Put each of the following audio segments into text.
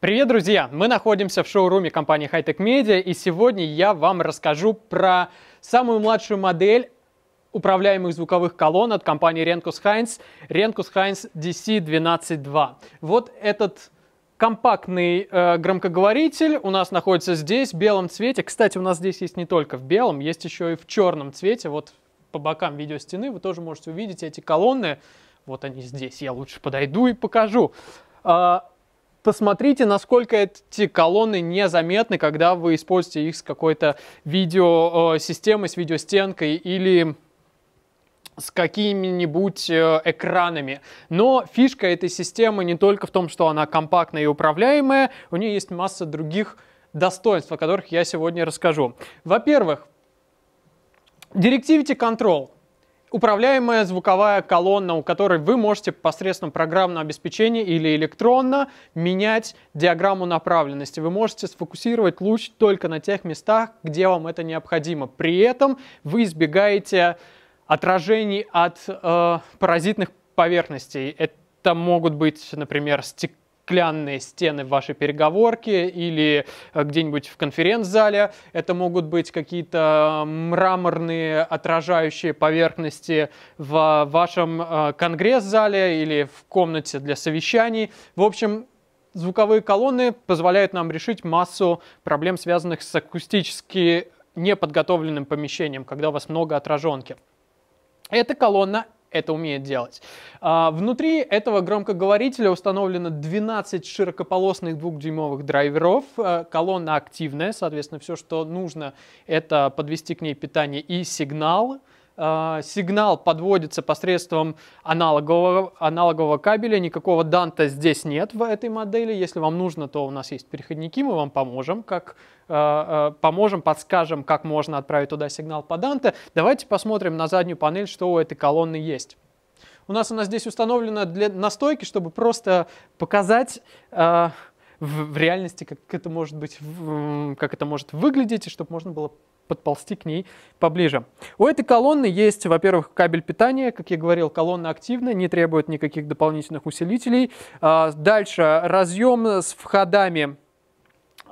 Привет, друзья! Мы находимся в шоуруме компании Hightech Media, и сегодня я вам расскажу про самую младшую модель управляемых звуковых колонн от компании Renkus Heinz, Renkus Heinz DC122. Вот этот компактный э, громкоговоритель у нас находится здесь, в белом цвете. Кстати, у нас здесь есть не только в белом, есть еще и в черном цвете. Вот по бокам видеостены вы тоже можете увидеть эти колонны. Вот они здесь. Я лучше подойду и покажу. А, посмотрите, насколько эти колонны незаметны, когда вы используете их с какой-то видеосистемой, э, с видеостенкой или с какими-нибудь э, экранами. Но фишка этой системы не только в том, что она компактная и управляемая, у нее есть масса других достоинств, о которых я сегодня расскажу. Во-первых, Directivity Control — управляемая звуковая колонна, у которой вы можете посредством программного обеспечения или электронно менять диаграмму направленности. Вы можете сфокусировать луч только на тех местах, где вам это необходимо. При этом вы избегаете отражений от э, паразитных поверхностей. Это могут быть, например, стекло стеклянные стены в вашей переговорке или э, где-нибудь в конференц-зале. Это могут быть какие-то мраморные отражающие поверхности в вашем э, конгресс-зале или в комнате для совещаний. В общем, звуковые колонны позволяют нам решить массу проблем, связанных с акустически неподготовленным помещением, когда у вас много отраженки. Эта колонна это умеет делать. А, внутри этого громкоговорителя установлено 12 широкополосных двухдюймовых драйверов, э, колонна активная, соответственно, все, что нужно, это подвести к ней питание и сигнал, а, сигнал подводится посредством аналогового, аналогового кабеля, никакого данта здесь нет в этой модели. Если вам нужно, то у нас есть переходники, мы вам поможем, как Э, э, поможем, подскажем, как можно отправить туда сигнал по Данте. Давайте посмотрим на заднюю панель, что у этой колонны есть. У нас она здесь установлена для настойки, чтобы просто показать э, в, в реальности, как это может быть, в, как это может выглядеть, и чтобы можно было подползти к ней поближе. У этой колонны есть, во-первых, кабель питания, как я говорил, колонна активна, не требует никаких дополнительных усилителей. Э, дальше разъем с входами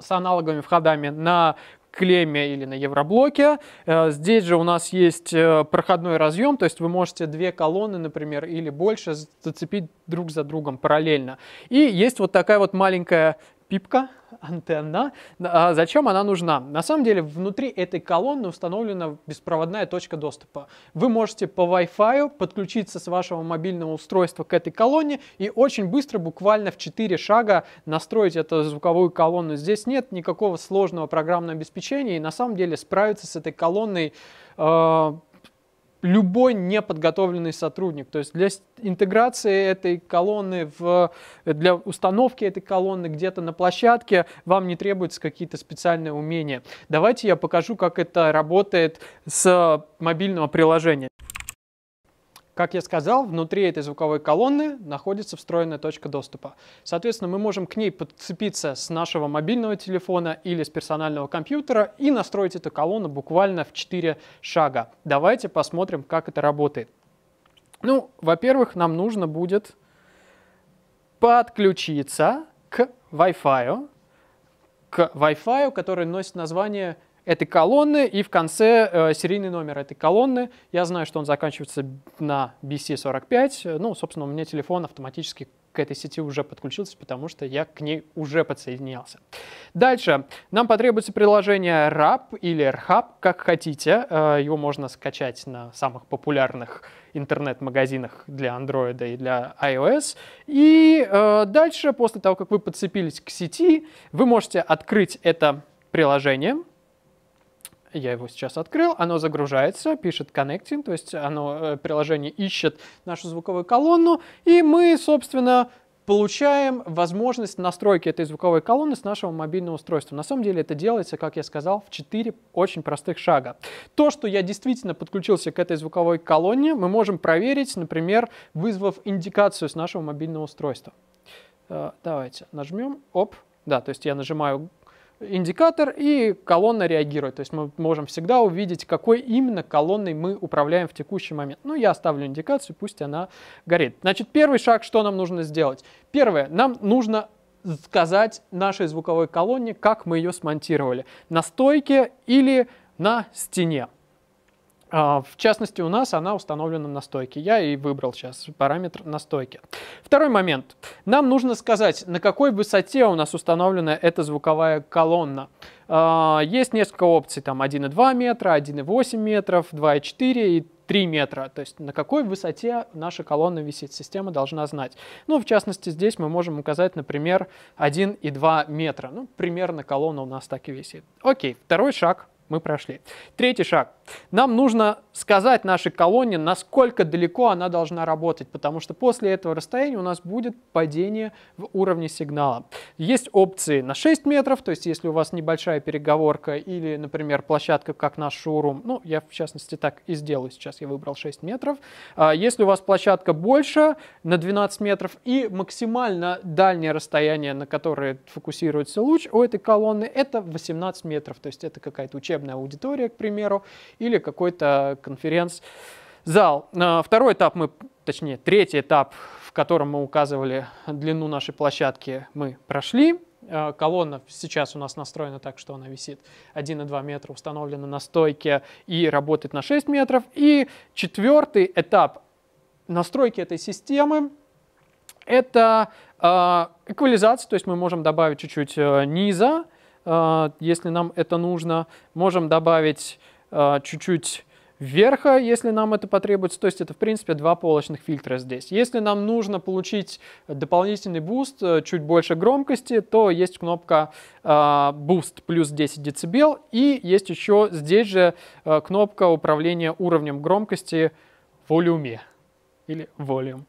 с аналоговыми входами на клемме или на евроблоке. Э, здесь же у нас есть э, проходной разъем, то есть вы можете две колонны, например, или больше зацепить друг за другом параллельно. И есть вот такая вот маленькая пипка, антенна. А зачем она нужна? На самом деле внутри этой колонны установлена беспроводная точка доступа. Вы можете по Wi-Fi подключиться с вашего мобильного устройства к этой колонне и очень быстро, буквально в 4 шага настроить эту звуковую колонну. Здесь нет никакого сложного программного обеспечения и на самом деле справиться с этой колонной э, любой неподготовленный сотрудник. То есть для интеграции этой колонны, в, для установки этой колонны где-то на площадке вам не требуются какие-то специальные умения. Давайте я покажу, как это работает с мобильного приложения. Как я сказал, внутри этой звуковой колонны находится встроенная точка доступа. Соответственно, мы можем к ней подцепиться с нашего мобильного телефона или с персонального компьютера и настроить эту колонну буквально в 4 шага. Давайте посмотрим, как это работает. Ну, во-первых, нам нужно будет подключиться к Wi-Fi, к Wi-Fi, который носит название этой колонны и в конце э, серийный номер этой колонны. Я знаю, что он заканчивается на BC45. Ну, собственно, у меня телефон автоматически к этой сети уже подключился, потому что я к ней уже подсоединялся. Дальше. Нам потребуется приложение RAP или RHAP, как хотите. Э, его можно скачать на самых популярных интернет-магазинах для Android и для iOS. И э, дальше, после того, как вы подцепились к сети, вы можете открыть это приложение — я его сейчас открыл, оно загружается, пишет connecting, то есть оно, э, приложение ищет нашу звуковую колонну, и мы, собственно, получаем возможность настройки этой звуковой колонны с нашего мобильного устройства. На самом деле это делается, как я сказал, в 4 очень простых шага. То, что я действительно подключился к этой звуковой колонне, мы можем проверить, например, вызвав индикацию с нашего мобильного устройства. Э, давайте нажмем, оп, да, то есть я нажимаю индикатор, и колонна реагирует. То есть мы можем всегда увидеть, какой именно колонной мы управляем в текущий момент. Ну, я оставлю индикацию, пусть она горит. Значит, первый шаг, что нам нужно сделать? Первое, нам нужно сказать нашей звуковой колонне, как мы ее смонтировали. На стойке или на стене. А, в частности, у нас она установлена на стойке. Я и выбрал сейчас параметр на стойке. Второй момент. Нам нужно сказать, на какой высоте у нас установлена эта звуковая колонна. А, есть несколько опций, там 1,2 метра, 1,8 метров, 2,4 и 3 метра. То есть на какой высоте наша колонна висит, система должна знать. Ну, в частности, здесь мы можем указать, например, 1,2 метра. Ну, примерно колонна у нас так и висит. Окей, второй шаг – мы прошли. Третий шаг. Нам нужно сказать нашей колонне, насколько далеко она должна работать, потому что после этого расстояния у нас будет падение в уровне сигнала. Есть опции на 6 метров, то есть если у вас небольшая переговорка или, например, площадка, как наш шоурум, ну, я в частности так и сделаю, сейчас я выбрал 6 метров. А, если у вас площадка больше, на 12 метров и максимально дальнее расстояние, на которое фокусируется луч у этой колонны, это 18 метров, то есть это какая-то учебная аудитория, к примеру, или какой-то конференц-зал. А, второй этап мы, точнее, третий этап, в котором мы указывали длину нашей площадки, мы прошли. А, колонна сейчас у нас настроена так, что она висит 1,2 метра, установлена на стойке и работает на 6 метров. И четвертый этап настройки этой системы – это а, эквализация, то есть мы можем добавить чуть-чуть э, низа, э, если нам это нужно. Можем добавить э, чуть-чуть верха, если нам это потребуется. То есть это, в принципе, два полочных фильтра здесь. Если нам нужно получить дополнительный буст, э, чуть больше громкости, то есть кнопка Boost э, плюс 10 дБ и есть еще здесь же э, кнопка управления уровнем громкости волюме или volume.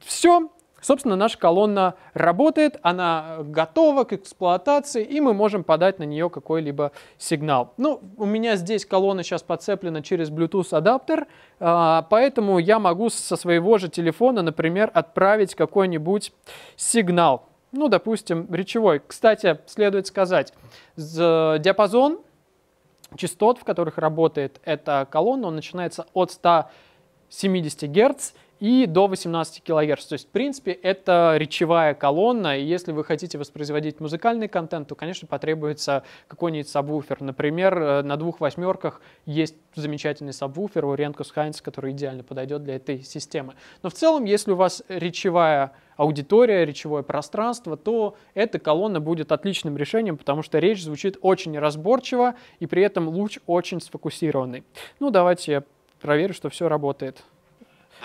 Все, Собственно, наша колонна работает, она готова к эксплуатации, и мы можем подать на нее какой-либо сигнал. Ну, у меня здесь колонна сейчас подцеплена через Bluetooth адаптер, а, поэтому я могу со своего же телефона, например, отправить какой-нибудь сигнал. Ну, допустим, речевой. Кстати, следует сказать, диапазон частот, в которых работает эта колонна, он начинается от 170 Гц и до 18 кГц. То есть, в принципе, это речевая колонна, и если вы хотите воспроизводить музыкальный контент, то, конечно, потребуется какой-нибудь сабвуфер. Например, э, на двух восьмерках есть замечательный сабвуфер у Ренкус Хайнс, который идеально подойдет для этой системы. Но в целом, если у вас речевая аудитория, речевое пространство, то эта колонна будет отличным решением, потому что речь звучит очень разборчиво, и при этом луч очень сфокусированный. Ну, давайте я проверю, что все работает.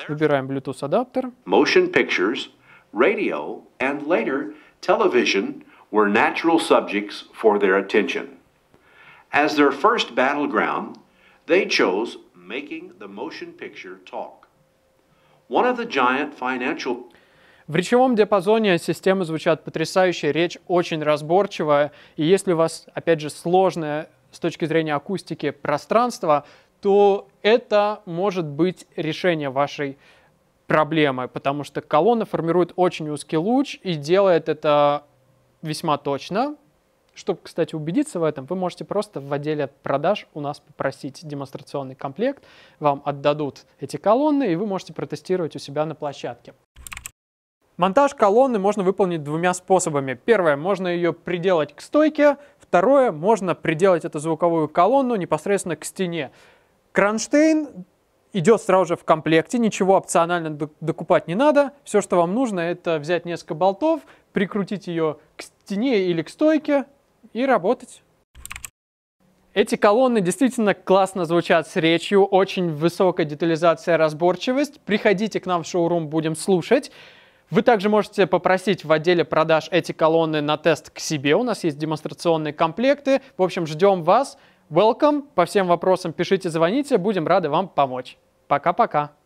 Выбираем Bluetooth адаптер. Motion pictures, radio and later television were natural subjects for their attention. As their first battleground, they chose making the motion picture talk. One of the giant financial В речевом диапазоне системы звучат потрясающе, речь очень разборчивая, и если у вас, опять же, сложное с точки зрения акустики пространства, то это может быть решение вашей проблемы, потому что колонна формирует очень узкий луч и делает это весьма точно. Чтобы, кстати, убедиться в этом, вы можете просто в отделе продаж у нас попросить демонстрационный комплект, вам отдадут эти колонны, и вы можете протестировать у себя на площадке. Монтаж колонны можно выполнить двумя способами. Первое, можно ее приделать к стойке. Второе, можно приделать эту звуковую колонну непосредственно к стене. Кронштейн идет сразу же в комплекте, ничего опционально докупать не надо. Все, что вам нужно, это взять несколько болтов, прикрутить ее к стене или к стойке и работать. Эти колонны действительно классно звучат с речью, очень высокая детализация, разборчивость. Приходите к нам в шоурум, будем слушать. Вы также можете попросить в отделе продаж эти колонны на тест к себе. У нас есть демонстрационные комплекты. В общем, ждем вас welcome. По всем вопросам пишите, звоните. Будем рады вам помочь. Пока-пока.